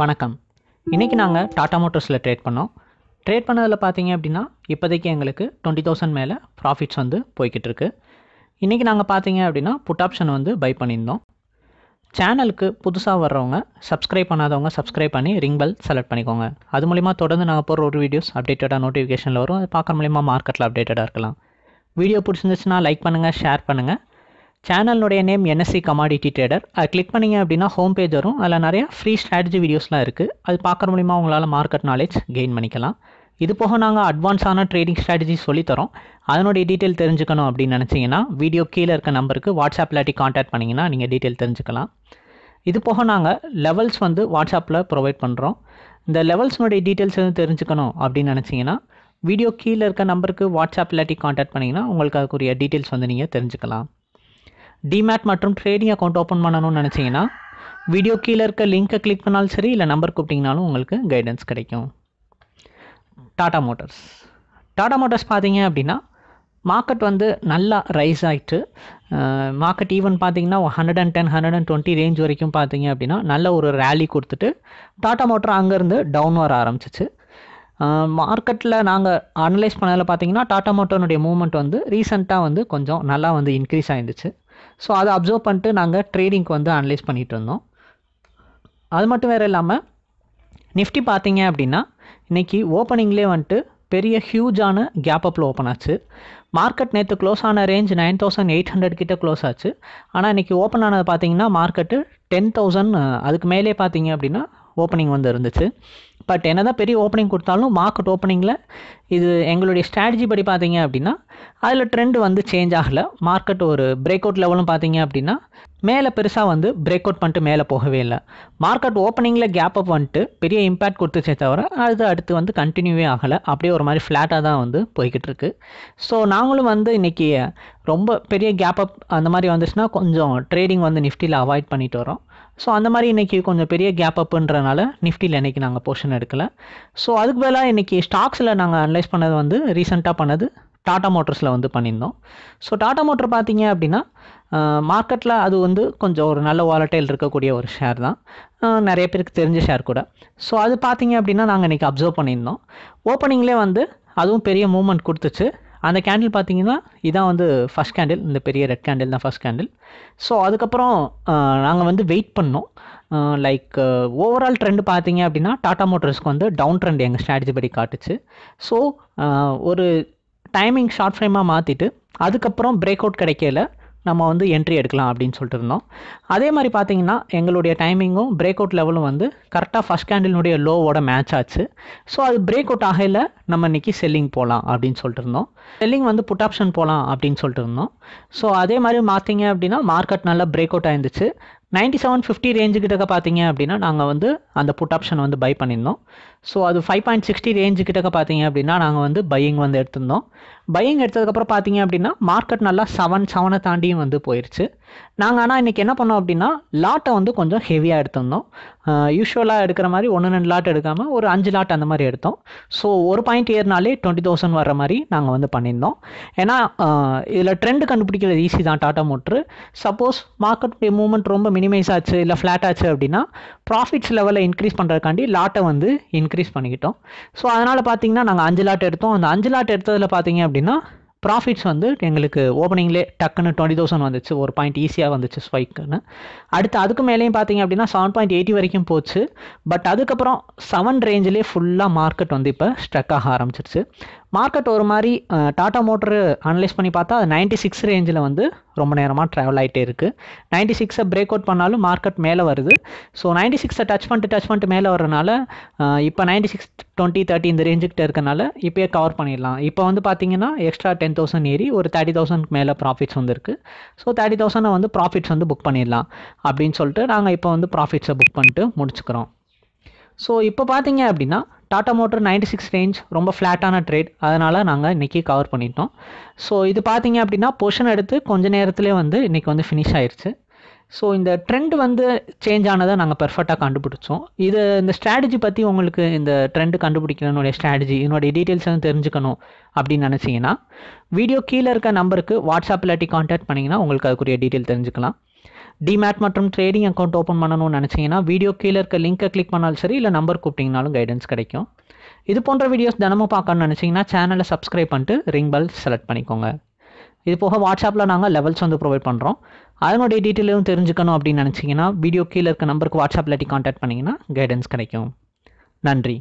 வணக்கம் இன்றைக்கி நாங்கள் டாட்டா மோட்டர்ஸில் ட்ரேட் பண்ணோம் ட்ரேட் பண்ணதில் பார்த்தீங்க அப்படின்னா இப்போதைக்கு எங்களுக்கு டுவெண்ட்டி தௌசண்ட் மேலே ப்ராஃபிட்ஸ் வந்து போய்கிட்டு இருக்கு இன்றைக்கி நாங்கள் பார்த்தீங்க அப்படின்னா புட் ஆப்ஷன் வந்து பை பண்ணியிருந்தோம் சேனலுக்கு புதுசாக வர்றவங்க சப்ஸ்கிரைப் பண்ணாதவங்க சப்ஸ்கிரைப் பண்ணி ரிங் பெல் செலக்ட் பண்ணிக்கோங்க அது மூலிமா தொடர்ந்து நாங்கள் போகிற ஒரு வீடியோஸ் அப்டேட்டடாக நோட்டிஃபிகேஷனில் வரும் அது பார்க்குற மூலிமா மார்க்கெட்டில் அப்டேட்டடாக இருக்கலாம் வீடியோ பிடிச்சிருந்துச்சுன்னா லைக் பண்ணுங்கள் ஷேர் பண்ணுங்கள் சேனலுடைய நேம் என்எஸ்சி கமாடிட்டி ட்ரேடர் அது கிளிக் பண்ணிங்க அப்படின்னா ஹோம் பேஜ் வரும் அதில் நிறையா ஃப்ரீ ஸ்ட்ராட்டஜி வீடியோஸ்லாம் இருக்குது அது பார்க்குற மூலிமா உங்களால் மார்க்கெட் நாலேஜ் கெயின் பண்ணிக்கலாம் இது போக நாங்கள் அட்வான்ஸான ட்ரேடிங் ஸ்ட்ராட்டஜி சொல்லித்தரோம் அதனுடைய டீட்டெயில் தெரிஞ்சுக்கணும் அப்படின்னு நினச்சிங்கன்னா வீடியோ கீழே இருக்க நம்பருக்கு வாட்ஸ்அப்பில் இல்லாட்டி காண்டாக்ட் பண்ணிங்கன்னா நீங்கள் டீட்டெயில் தெரிஞ்சுக்கலாம் இது போக நாங்கள் லெவல்ஸ் வந்து வாட்ஸ்அப்பில் ப்ரொவைட் பண்ணுறோம் இந்த லெவல்ஸ்னுடைய டீட்டெயில்ஸ் எதுவும் தெரிஞ்சுக்கணும் அப்படின்னு நினச்சிங்கன்னா வீடியோ கீழே இருக்க நம்பருக்கு வாட்ஸ்அப் இல்லாட்டி காண்டாக்ட் பண்ணிங்கன்னா உங்களுக்கு அதுக்குரிய டீட்டெயில்ஸ் வந்து நீங்கள் தெரிஞ்சுக்கலாம் டிமேட் மற்றும் ட்ரேடிங் அக்கௌண்ட் ஓப்பன் பண்ணணும்னு நினச்சிங்கன்னா வீடியோ கீழே இருக்க லிங்க்கை கிளிக் பண்ணாலும் சரி இல்லை நம்பர் கூப்பிட்டிங்கனாலும் உங்களுக்கு கைடன்ஸ் கிடைக்கும் டாடா மோட்டார்ஸ் டாடா மோட்டார்ஸ் பார்த்தீங்க அப்படின்னா மார்க்கெட் வந்து நல்லா ரைஸ் ஆகிட்டு மார்க்கெட் ஈவன் பார்த்தீங்கன்னா hundred and ten hundred and twenty range வரைக்கும் பார்த்தீங்க அப்படின்னா நல்ல ஒரு ரேலி கொடுத்துட்டு டாட்டா மோட்டர் அங்கேருந்து டவுன் வர ஆரம்பிச்சிச்சு மார்க்கெட்டில் நாங்கள் அனலைஸ் பண்ணதில் பார்த்தீங்கன்னா டாட்டா மோட்டோனுடைய மூவ்மெண்ட் வந்து ரீசெண்டாக வந்து கொஞ்சம் நல்லா வந்து இன்க்ரீஸ் ஆகிருந்துச்சு ஸோ அதை அப்சர்வ் பண்ணிட்டு நாங்கள் ட்ரேடிங்க்கு வந்து அனலைஸ் பண்ணிகிட்டு இருந்தோம் அது மட்டும் வேறு இல்லாமல் நிஃப்டி பார்த்தீங்க அப்படின்னா இன்றைக்கி ஓப்பனிங்லேயே வந்துட்டு பெரிய ஹியூஜான கேப் அப்பில் ஓப்பன் ஆச்சு மார்க்கெட் நேற்று க்ளோஸ் ஆன range nine thousand eight hundred கிட்ட க்ளோஸ் ஆச்சு ஆனால் இன்றைக்கி ஓப்பன் ஆனது பார்த்தீங்கன்னா மார்க்கெட்டு டென் தௌசண்ட் அதுக்கு மேலே பார்த்தீங்க அப்படின்னா ஓப்பனிங் வந்து இருந்துச்சு பட் என்ன தான் பெரிய ஓப்பனிங் கொடுத்தாலும் மார்க்கெட் ஓப்பனிங்கில் இது எங்களுடைய ஸ்ட்ராட்டஜி படி பார்த்தீங்க அப்படின்னா அதில் ட்ரெண்டு வந்து சேஞ்ச் ஆகலை மார்க்கெட் ஒரு பிரேக் அவுட் லெவலும் பார்த்தீங்க அப்படின்னா மேலே பெருசாக வந்து பிரேக் அவுட் பண்ணிட்டு மேலே போகவே இல்லை மார்க்கெட் ஓப்பனிங்கில் கேப் அப் வந்துட்டு பெரிய இம்பேக்ட் கொடுத்துச்சே தவிர அது அடுத்து வந்து கண்டினியூவே ஆகலை அப்படியே ஒரு மாதிரி ஃப்ளாட்டாக தான் வந்து போய்கிட்டு இருக்கு ஸோ நாங்களும் வந்து இன்றைக்கி ரொம்ப பெரிய கேப் அப் அந்த மாதிரி வந்துச்சுன்னா கொஞ்சம் ட்ரேடிங் வந்து நிஃப்டியில் அவாய்ட் பண்ணிட்டு வரோம் ஸோ அந்த மாதிரி இன்றைக்கி கொஞ்சம் பெரிய கேப் அப்புன்றனால நிஃப்டியில் இன்றைக்கி நாங்கள் போர்ஷன் எடுக்கலை ஸோ அதுக்கு பதிலாக இன்றைக்கி ஸ்டாக்ஸில் நாங்கள் அனலைஸ் பண்ணது வந்து ரீசெண்டாக பண்ணது டாடா மோட்டர்ஸில் வந்து பண்ணியிருந்தோம் ஸோ டாடா மோட்டர் பார்த்தீங்க அப்படின்னா மார்க்கெட்டில் அது வந்து கொஞ்சம் ஒரு நல்ல வாலட்டையில் இருக்கக்கூடிய ஒரு ஷேர் தான் நிறைய பேருக்கு தெரிஞ்ச ஷேர் கூட ஸோ அது பார்த்தீங்க அப்படின்னா நாங்கள் இன்றைக்கி அப்சர்வ் பண்ணியிருந்தோம் ஓப்பனிங்லேயே வந்து அதுவும் பெரிய மூமெண்ட் கொடுத்துச்சு அந்த கேண்டில் பார்த்தீங்கன்னா இதான் வந்து ஃபஸ்ட் கேண்டில் இந்த பெரிய ரெட் கேண்டில் தான் ஃபஸ்ட் கேண்டில் ஸோ அதுக்கப்புறம் நாங்கள் வந்து வெயிட் பண்ணோம் லைக் ஓவரால் ட்ரெண்டு பார்த்தீங்க அப்படின்னா டாடா மோட்டர்ஸ்க்கு வந்து டவுன் ட்ரெண்ட் எங்கள் ஸ்ட்ராட்டஜி படி காட்டுச்சு ஸோ ஒரு டைமிங் ஷார்ட் ஃப்ரேமாக மாற்றிட்டு அதுக்கப்புறம் பிரேக் அவுட் கிடைக்கல நம்ம வந்து என்ட்ரி எடுக்கலாம் அப்படின்னு சொல்லிட்டு இருந்தோம் அதே மாதிரி பார்த்தீங்கன்னா எங்களுடைய டைமிங்கும் பிரேக் அவுட் லெவலும் வந்து கரெக்டாக ஃபஸ்ட் கேண்டிலுடைய லோவோட மேட்ச் ஆச்சு ஸோ அது பிரேக் அவுட் ஆகையில் நம்ம இன்னைக்கு செல்லிங் போகலாம் அப்படின்னு சொல்லிட்டு இருந்தோம் செல்லிங் வந்து புட் ஆப்ஷன் போகலாம் அப்படின்னு சொல்லிட்டு இருந்தோம் ஸோ அதே மாதிரி பார்த்தீங்க அப்படின்னா மார்க்கெட் நல்லா பிரேக் அவுட் ஆயிருந்துச்சு நைன்ட்டி செவன் ஃபிஃப்டி ரேஞ்சுக்கிட்ட பார்த்தீங்க அப்படின்னா நாங்கள் வந்து அந்த புட் ஆப்ஷன் வந்து பை பண்ணியிருந்தோம் ஸோ அது ஃபைவ் பாயிண்ட் சிக்ஸ்டி ரேஞ்சு கிட்டக்க பார்த்தீங்க அப்படின்னா நாங்கள் வந்து பையிங் வந்து எடுத்திருந்தோம் பையிங் எடுத்ததுக்கப்புறம் பார்த்தீங்க அப்படின்னா மார்க்கெட் நல்லா செவன் செவனை தாண்டியும் வந்து போயிடுச்சு நாங்கள் ஆனால் இன்றைக்கி என்ன பண்ணோம் அப்படின்னா லாட்டை வந்து கொஞ்சம் ஹெவியாக எடுத்திருந்தோம் யூஸ்வலாக எடுக்கிற மாதிரி ஒன்று ரெண்டு லாட் எடுக்காமல் ஒரு அஞ்சு லாட் அந்த மாதிரி எடுத்தோம் ஸோ ஒரு பாயிண்ட் ஏறினாலே டுவெண்ட்டி தௌசண்ட் வர மாதிரி நாங்கள் வந்து பண்ணியிருந்தோம் ஏன்னா இதில் ட்ரெண்டு கண்டுபிடிக்கிறது ஈஸி தான் Tata motor suppose market movement ரொம்ப மினிமைஸ் ஆச்சு இல்லை ஃப்ளாட் ஆச்சு அப்படின்னா ப்ராஃபிட்ஸ் லெவலில் இன்க்ரீஸ் பண்ணுறதுக்காண்டி லாட்டை வந்து இன் இன்க்ரீஸ் பண்ணிக்கிட்டோம் ஸோ அதனால் பார்த்தீங்கன்னா நாங்கள் அஞ்சு லாட் எடுத்தோம் அந்த அஞ்சு லாட் எடுத்ததில் பார்த்தீங்க அப்படின்னா ப்ராஃபிட்ஸ் வந்து எங்களுக்கு ஓப்பனிங்லே டக்குன்னு டுவெண்ட்டி தௌசண்ட் வந்துச்சு ஒரு பாயிண்ட் ஈஸியாக வந்துச்சு ஸ்வைக்குன்னு அடுத்து அதுக்கு மேலேயும் பார்த்தீங்க அப்படின்னா செவன் பாயிண்ட் எயிட்டி வரைக்கும் போச்சு பட் அதுக்கப்புறம் செவன் ரேஞ்சிலே ஃபுல்லாக மார்க்கெட் வந்து இப்போ ஸ்ட்ரக் ஆக ஆரம்பிச்சிருச்சு மார்க்கெட் ஒரு மாதிரி டாட்டா மோட்ரு அனலைஸ் பண்ணி பார்த்தா அது நைன்ட்டி சிக்ஸ் ரேஞ்சில் வந்து ரொம்ப நேரமாக ட்ராவல் ஆகிட்டே இருக்குது நைன்ட்டி சிக்ஸை பிரேக் அவுட் பண்ணாலும் மார்க்கெட் மேலே வருது ஸோ நைன்ட்டி சிக்ஸை டச் பண்ணிட்டு டச் பண்ணிட்டு மேலே வர்றதுனால இப்போ நைன்ட்டி சிக்ஸ் டுவெண்ட்டி தேர்ட்டி இந்த ரேஞ்சுக்கிட்ட இருக்கனால இப்போயே கவர் பண்ணிடலாம் இப்போ வந்து பார்த்தீங்கன்னா எக்ஸ்ட்ரா டென் தௌசண்ட் ஏறி ஒரு தேர்ட்டி தௌசண்ட்க்கு மேலே ப்ராஃபிட்ஸ் வந்துருக்கு ஸோ தேர்ட்டி தௌசண்டை வந்து ப்ராஃபிட்ஸ் வந்து புக் பண்ணிடலாம் அப்படின்னு சொல்லிட்டு நாங்கள் இப்போ வந்து ப்ராஃபிட்ஸை புக் பண்ணிட்டு முடிச்சுக்கிறோம் ஸோ இப்போ பார்த்தீங்க அப்படின்னா Tata motor ninety six range ரொம்ப ஃப்ளாட்டான ட்ரேட் அதனால் நாங்கள் இன்றைக்கி கவர் பண்ணிட்டோம் ஸோ இது பார்த்தீங்க அப்படின்னா பொஷன் எடுத்து கொஞ்ச நேரத்துலேயே வந்து இன்றைக்கி வந்து ஃபினிஷ் ஆயிடுச்சு ஸோ இந்த ட்ரெண்ட் வந்து சேஞ்ச் ஆனதை நாங்கள் பெர்ஃபெக்டாக கண்டுபிடிச்சோம் இது இந்த ஸ்ட்ராட்டஜி பற்றி உங்களுக்கு இந்த ட்ரெண்ட் கண்டுபிடிக்கணும்னுடைய ஸ்ட்ராட்டஜி என்னுடைய டீட்டெயில்ஸ் வந்து தெரிஞ்சுக்கணும் அப்படின்னு நினச்சிங்கன்னா வீடியோ கீழே இருக்க நம்பருக்கு வாட்ஸ்அப் இல்லாட்டி காண்டாக்ட் பண்ணிங்கன்னா உங்களுக்கு அதுக்குரிய டீட்டெயில் தெரிஞ்சுக்கலாம் டிமேட் மற்றும் ட்ரேடிங் அக்கௌண்ட் ஓப்பன் பண்ணணும்னு நினச்சிங்கன்னா வீடியோ கீழே இருக்க லிங்க்கை கிளிக் பண்ணாலும் சரி இல்லை நம்பர் கூப்பிட்டிங்கனாலும் கைடன்ஸ் கிடைக்கும் இது போன்ற வீடியோஸ் தினமும் பார்க்கணும்னு நினச்சிங்கன்னா சேனலை சப்ஸ்கிரைப் பண்ணிட்டு ரிங் பெல் செலக்ட் பண்ணிக்கோங்க இது போக வாட்ஸ்அப்பில் நாங்கள் லெவல்ஸ் வந்து ப்ரொவைட் பண்ணுறோம் அதனுடைய டீட்டெயிலும் தெரிஞ்சுக்கணும் அப்படின்னு நினச்சிங்கன்னா வீடியோ கீழே இருக்க நம்பருக்கு வாட்ஸ்அப்பில் கான்டாக்ட் பண்ணிங்கன்னா கைடன்ஸ் கிடைக்கும் நன்றி